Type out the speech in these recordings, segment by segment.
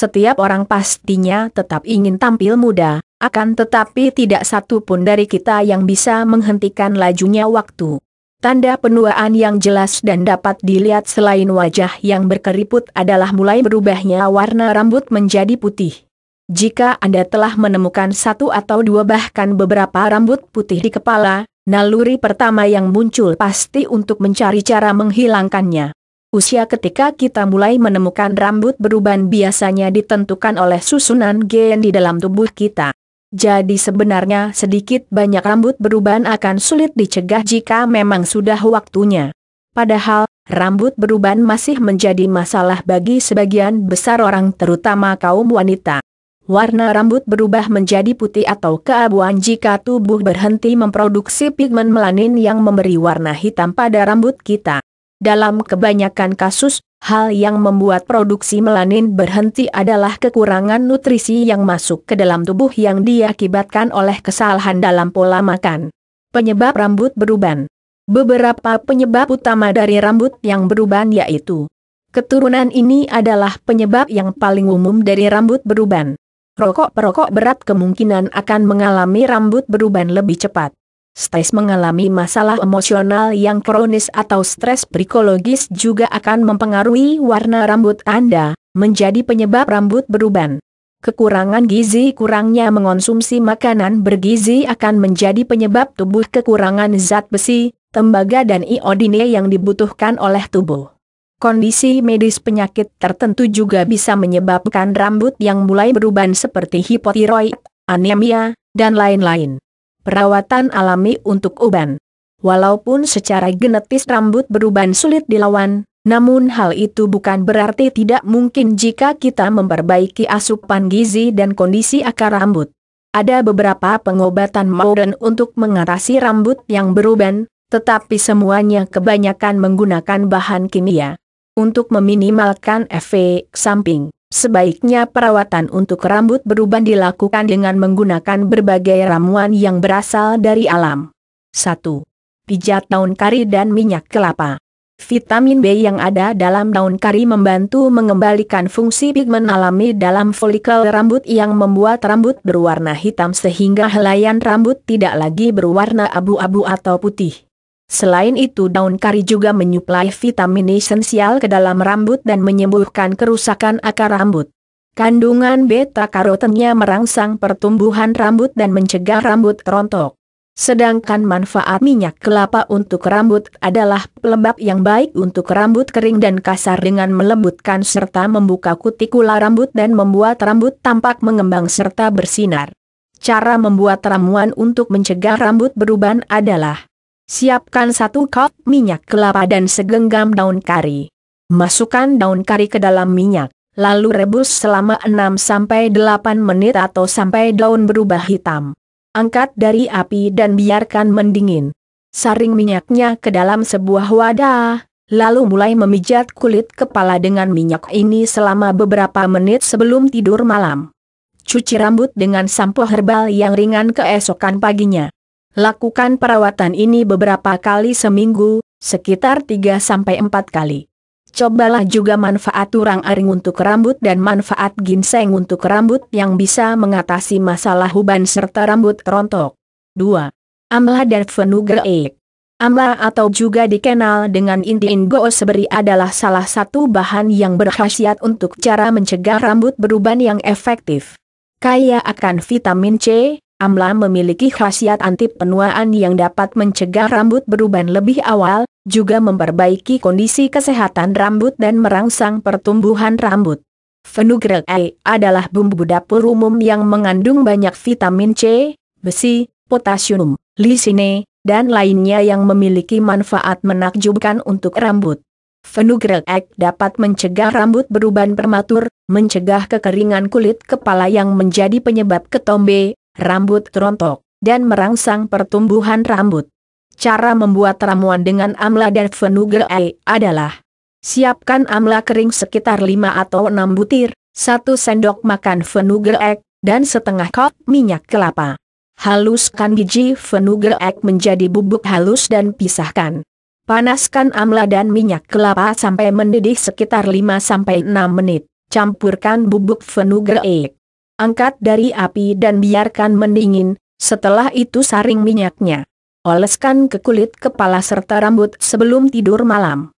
Setiap orang pastinya tetap ingin tampil muda, akan tetapi tidak satu pun dari kita yang bisa menghentikan lajunya waktu. Tanda penuaan yang jelas dan dapat dilihat selain wajah yang berkeriput adalah mulai berubahnya warna rambut menjadi putih. Jika Anda telah menemukan satu atau dua bahkan beberapa rambut putih di kepala, naluri pertama yang muncul pasti untuk mencari cara menghilangkannya. Usia ketika kita mulai menemukan rambut beruban biasanya ditentukan oleh susunan gen di dalam tubuh kita. Jadi sebenarnya sedikit banyak rambut beruban akan sulit dicegah jika memang sudah waktunya. Padahal, rambut beruban masih menjadi masalah bagi sebagian besar orang terutama kaum wanita. Warna rambut berubah menjadi putih atau keabuan jika tubuh berhenti memproduksi pigmen melanin yang memberi warna hitam pada rambut kita. Dalam kebanyakan kasus, hal yang membuat produksi melanin berhenti adalah kekurangan nutrisi yang masuk ke dalam tubuh yang diakibatkan oleh kesalahan dalam pola makan. Penyebab rambut beruban Beberapa penyebab utama dari rambut yang beruban yaitu Keturunan ini adalah penyebab yang paling umum dari rambut beruban. Rokok-perokok berat kemungkinan akan mengalami rambut beruban lebih cepat stres mengalami masalah emosional yang kronis atau stres psikologis juga akan mempengaruhi warna rambut Anda, menjadi penyebab rambut beruban. Kekurangan gizi kurangnya mengonsumsi makanan bergizi akan menjadi penyebab tubuh kekurangan zat besi, tembaga dan iodine yang dibutuhkan oleh tubuh. Kondisi medis penyakit tertentu juga bisa menyebabkan rambut yang mulai beruban seperti hipotiroid, anemia, dan lain-lain perawatan alami untuk uban. Walaupun secara genetis rambut beruban sulit dilawan, namun hal itu bukan berarti tidak mungkin jika kita memperbaiki asupan gizi dan kondisi akar rambut. Ada beberapa pengobatan modern untuk mengatasi rambut yang beruban, tetapi semuanya kebanyakan menggunakan bahan kimia untuk meminimalkan efek samping. Sebaiknya perawatan untuk rambut beruban dilakukan dengan menggunakan berbagai ramuan yang berasal dari alam. 1. Pijat daun kari dan minyak kelapa. Vitamin B yang ada dalam daun kari membantu mengembalikan fungsi pigmen alami dalam folikel rambut yang membuat rambut berwarna hitam sehingga helaian rambut tidak lagi berwarna abu-abu atau putih. Selain itu daun kari juga menyuplai vitamin esensial ke dalam rambut dan menyembuhkan kerusakan akar rambut. Kandungan beta-karotennya merangsang pertumbuhan rambut dan mencegah rambut rontok. Sedangkan manfaat minyak kelapa untuk rambut adalah pelembab yang baik untuk rambut kering dan kasar dengan melembutkan serta membuka kutikula rambut dan membuat rambut tampak mengembang serta bersinar. Cara membuat ramuan untuk mencegah rambut beruban adalah Siapkan satu cup minyak kelapa dan segenggam daun kari. Masukkan daun kari ke dalam minyak, lalu rebus selama 6-8 menit atau sampai daun berubah hitam. Angkat dari api dan biarkan mendingin. Saring minyaknya ke dalam sebuah wadah, lalu mulai memijat kulit kepala dengan minyak ini selama beberapa menit sebelum tidur malam. Cuci rambut dengan sampo herbal yang ringan keesokan paginya. Lakukan perawatan ini beberapa kali seminggu, sekitar 3-4 kali. Cobalah juga manfaat urang aring untuk rambut dan manfaat ginseng untuk rambut yang bisa mengatasi masalah uban serta rambut rontok. 2. Amla dan Fenugreek Amla atau juga dikenal dengan inti ingo seberi adalah salah satu bahan yang berkhasiat untuk cara mencegah rambut beruban yang efektif. Kaya akan vitamin C, Amla memiliki khasiat anti penuaan yang dapat mencegah rambut beruban lebih awal, juga memperbaiki kondisi kesehatan rambut dan merangsang pertumbuhan rambut. Fenugreek E adalah bumbu dapur umum yang mengandung banyak vitamin C, besi, potasium, lisine, dan lainnya yang memiliki manfaat menakjubkan untuk rambut. Fenugreek Egg dapat mencegah rambut beruban prematur, mencegah kekeringan kulit kepala yang menjadi penyebab ketombe, rambut terontok, dan merangsang pertumbuhan rambut. Cara membuat ramuan dengan amla dan fenugrei adalah Siapkan amla kering sekitar 5 atau 6 butir, 1 sendok makan fenugrek, dan setengah cup minyak kelapa. Haluskan biji fenugrek menjadi bubuk halus dan pisahkan. Panaskan amla dan minyak kelapa sampai mendidih sekitar 5-6 menit. Campurkan bubuk fenugrek, angkat dari api dan biarkan mendingin, setelah itu saring minyaknya. Oleskan ke kulit kepala serta rambut sebelum tidur malam.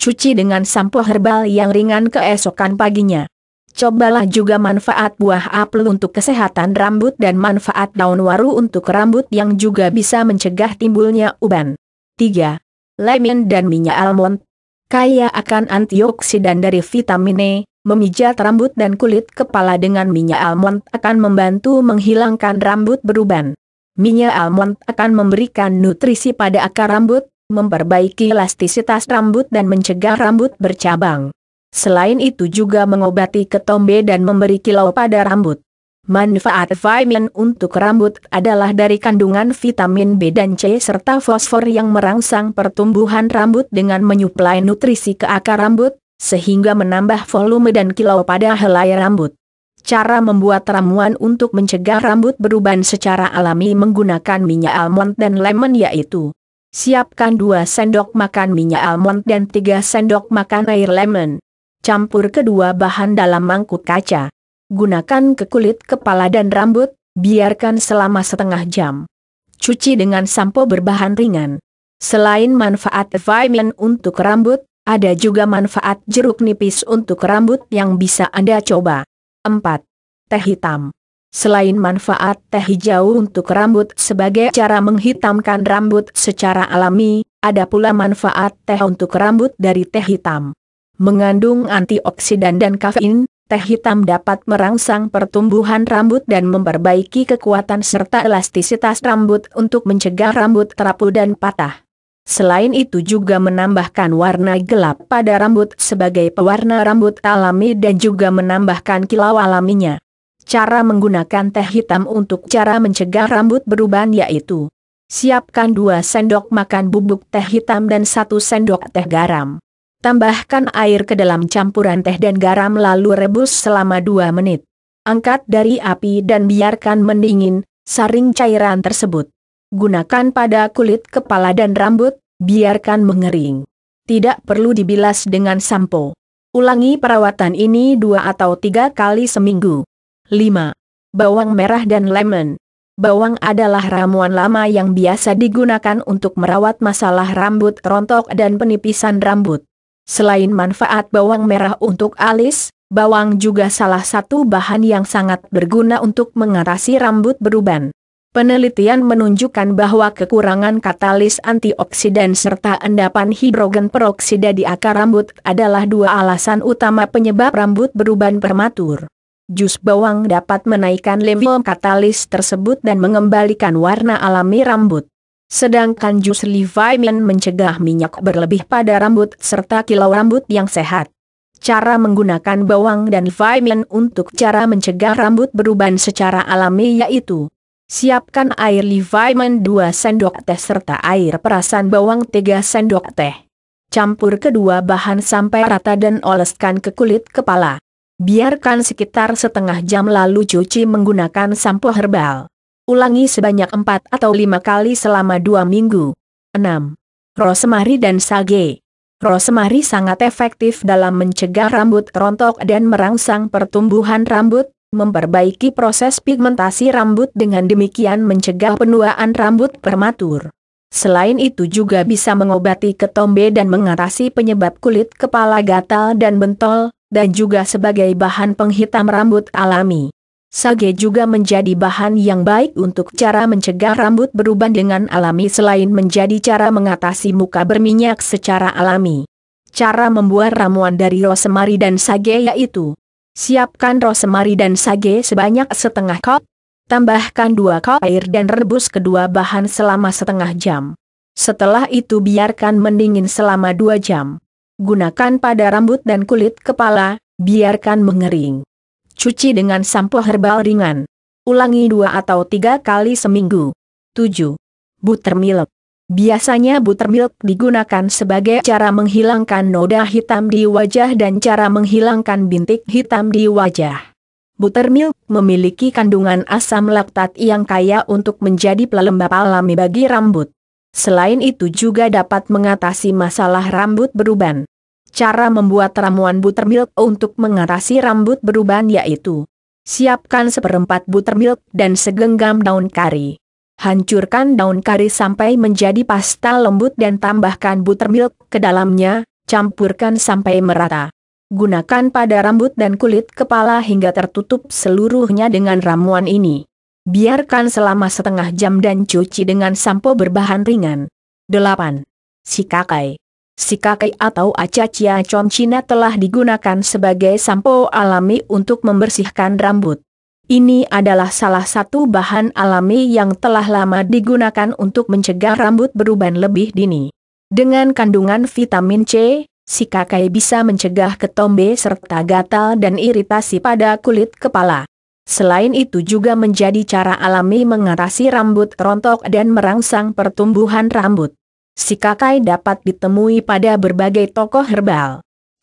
Cuci dengan sampo herbal yang ringan keesokan paginya. Cobalah juga manfaat buah apel untuk kesehatan rambut dan manfaat daun waru untuk rambut yang juga bisa mencegah timbulnya uban. 3. Lemin dan minyak almond kaya akan antioksidan dari vitamin E, Memijat rambut dan kulit kepala dengan minyak almond akan membantu menghilangkan rambut beruban. Minyak almond akan memberikan nutrisi pada akar rambut, memperbaiki elastisitas rambut dan mencegah rambut bercabang. Selain itu juga mengobati ketombe dan memberi kilau pada rambut. Manfaat vitamin untuk rambut adalah dari kandungan vitamin B dan C serta fosfor yang merangsang pertumbuhan rambut dengan menyuplai nutrisi ke akar rambut, sehingga menambah volume dan kilau pada helai rambut. Cara membuat ramuan untuk mencegah rambut beruban secara alami menggunakan minyak almond dan lemon yaitu Siapkan 2 sendok makan minyak almond dan 3 sendok makan air lemon. Campur kedua bahan dalam mangkuk kaca. Gunakan ke kulit kepala dan rambut, biarkan selama setengah jam. Cuci dengan sampo berbahan ringan. Selain manfaat vitamin untuk rambut, ada juga manfaat jeruk nipis untuk rambut yang bisa Anda coba. 4. Teh hitam. Selain manfaat teh hijau untuk rambut sebagai cara menghitamkan rambut secara alami, ada pula manfaat teh untuk rambut dari teh hitam. Mengandung antioksidan dan kafein, teh hitam dapat merangsang pertumbuhan rambut dan memperbaiki kekuatan serta elastisitas rambut untuk mencegah rambut terapu dan patah. Selain itu juga menambahkan warna gelap pada rambut sebagai pewarna rambut alami dan juga menambahkan kilau alaminya. Cara menggunakan teh hitam untuk cara mencegah rambut beruban yaitu Siapkan 2 sendok makan bubuk teh hitam dan 1 sendok teh garam. Tambahkan air ke dalam campuran teh dan garam lalu rebus selama 2 menit. Angkat dari api dan biarkan mendingin, saring cairan tersebut. Gunakan pada kulit kepala dan rambut, biarkan mengering. Tidak perlu dibilas dengan sampo. Ulangi perawatan ini dua atau tiga kali seminggu. 5. Bawang merah dan lemon. Bawang adalah ramuan lama yang biasa digunakan untuk merawat masalah rambut rontok dan penipisan rambut. Selain manfaat bawang merah untuk alis, bawang juga salah satu bahan yang sangat berguna untuk mengatasi rambut beruban. Penelitian menunjukkan bahwa kekurangan katalis antioksidan serta endapan hidrogen peroksida di akar rambut adalah dua alasan utama penyebab rambut beruban prematur. Jus bawang dapat menaikkan level katalis tersebut dan mengembalikan warna alami rambut. Sedangkan jus Levimin mencegah minyak berlebih pada rambut serta kilau rambut yang sehat. Cara menggunakan bawang dan Levimin untuk cara mencegah rambut beruban secara alami yaitu Siapkan air Leviman 2 sendok teh serta air perasan bawang 3 sendok teh. Campur kedua bahan sampai rata dan oleskan ke kulit kepala. Biarkan sekitar setengah jam lalu cuci menggunakan sampo herbal. Ulangi sebanyak 4 atau 5 kali selama 2 minggu. 6. Rosemary dan sage. Rosemary sangat efektif dalam mencegah rambut rontok dan merangsang pertumbuhan rambut, memperbaiki proses pigmentasi rambut dengan demikian mencegah penuaan rambut prematur. Selain itu juga bisa mengobati ketombe dan mengatasi penyebab kulit kepala gatal dan bentol, dan juga sebagai bahan penghitam rambut alami. Sage juga menjadi bahan yang baik untuk cara mencegah rambut beruban dengan alami selain menjadi cara mengatasi muka berminyak secara alami. Cara membuat ramuan dari rosemary dan sage yaitu Siapkan rosemary dan sage sebanyak setengah kop. Tambahkan dua kop air dan rebus kedua bahan selama setengah jam. Setelah itu biarkan mendingin selama dua jam. Gunakan pada rambut dan kulit kepala, biarkan mengering. Cuci dengan sampo herbal ringan. Ulangi dua atau tiga kali seminggu. 7. Buttermilk Biasanya buttermilk digunakan sebagai cara menghilangkan noda hitam di wajah dan cara menghilangkan bintik hitam di wajah. Buttermilk memiliki kandungan asam laktat yang kaya untuk menjadi pelembab alami bagi rambut. Selain itu juga dapat mengatasi masalah rambut beruban. Cara membuat ramuan buttermilk untuk mengatasi rambut beruban yaitu Siapkan seperempat buttermilk dan segenggam daun kari hancurkan daun kari sampai menjadi pasta lembut dan tambahkan buttermilk ke dalamnya, campurkan sampai merata. Gunakan pada rambut dan kulit kepala hingga tertutup seluruhnya dengan ramuan ini. Biarkan selama setengah jam dan cuci dengan sampo berbahan ringan. 8. Sikakai. Sikakai atau acacia comcina telah digunakan sebagai sampo alami untuk membersihkan rambut. Ini adalah salah satu bahan alami yang telah lama digunakan untuk mencegah rambut beruban lebih dini. Dengan kandungan vitamin C, si kakai bisa mencegah ketombe serta gatal dan iritasi pada kulit kepala. Selain itu juga menjadi cara alami mengatasi rambut rontok dan merangsang pertumbuhan rambut. Si kakai dapat ditemui pada berbagai tokoh herbal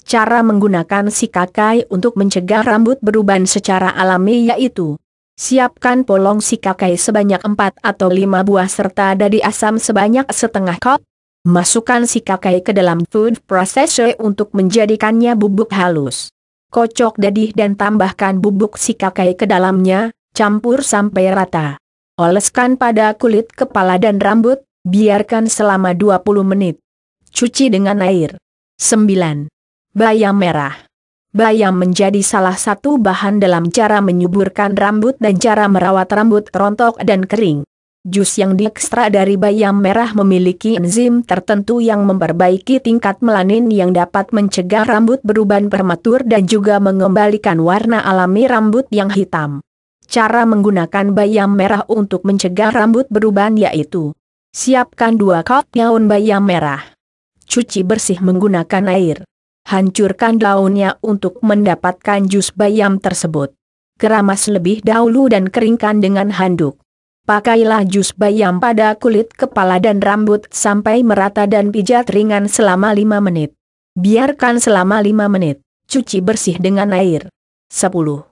cara menggunakan si kakai untuk mencegah rambut beruban secara alami yaitu Siapkan polong si kakai sebanyak 4 atau 5 buah serta dadi asam sebanyak setengah cup. Masukkan si kakai ke dalam food processor untuk menjadikannya bubuk halus. Kocok dadih dan tambahkan bubuk si kakai ke dalamnya, campur sampai rata. Oleskan pada kulit kepala dan rambut, biarkan selama 20 menit. Cuci dengan air. 9. Bayam merah. Bayam menjadi salah satu bahan dalam cara menyuburkan rambut dan cara merawat rambut rontok dan kering. Jus yang diekstra dari bayam merah memiliki enzim tertentu yang memperbaiki tingkat melanin yang dapat mencegah rambut beruban prematur dan juga mengembalikan warna alami rambut yang hitam. Cara menggunakan bayam merah untuk mencegah rambut beruban yaitu Siapkan dua cup daun bayam merah. Cuci bersih menggunakan air hancurkan daunnya untuk mendapatkan jus bayam tersebut. Keramas lebih dahulu dan keringkan dengan handuk. Pakailah jus bayam pada kulit kepala dan rambut sampai merata dan pijat ringan selama 5 menit. Biarkan selama 5 menit. Cuci bersih dengan air. 10.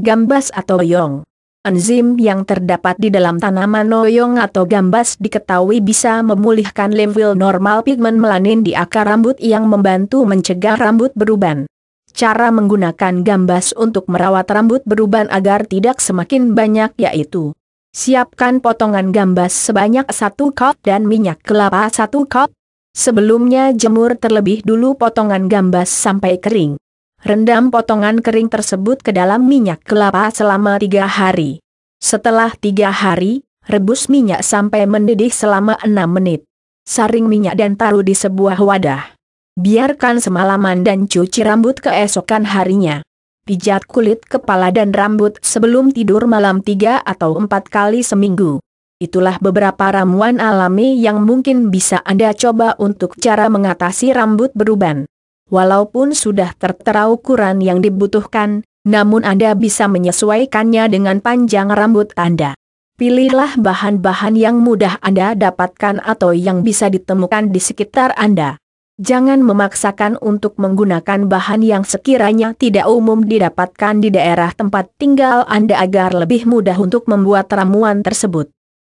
Gambas atau yong. Enzim yang terdapat di dalam tanaman noyong atau gambas diketahui bisa memulihkan level normal pigmen melanin di akar rambut yang membantu mencegah rambut beruban. Cara menggunakan gambas untuk merawat rambut beruban agar tidak semakin banyak yaitu Siapkan potongan gambas sebanyak 1 cup dan minyak kelapa 1 cup. Sebelumnya jemur terlebih dulu potongan gambas sampai kering. Rendam potongan kering tersebut ke dalam minyak kelapa selama tiga hari. Setelah tiga hari, rebus minyak sampai mendidih selama enam menit. Saring minyak dan taruh di sebuah wadah. Biarkan semalaman dan cuci rambut keesokan harinya. Pijat kulit kepala dan rambut sebelum tidur malam tiga atau empat kali seminggu. Itulah beberapa ramuan alami yang mungkin bisa Anda coba untuk cara mengatasi rambut beruban. Walaupun sudah tertera ukuran yang dibutuhkan, namun Anda bisa menyesuaikannya dengan panjang rambut Anda. Pilihlah bahan-bahan yang mudah Anda dapatkan atau yang bisa ditemukan di sekitar Anda. Jangan memaksakan untuk menggunakan bahan yang sekiranya tidak umum didapatkan di daerah tempat tinggal Anda agar lebih mudah untuk membuat ramuan tersebut.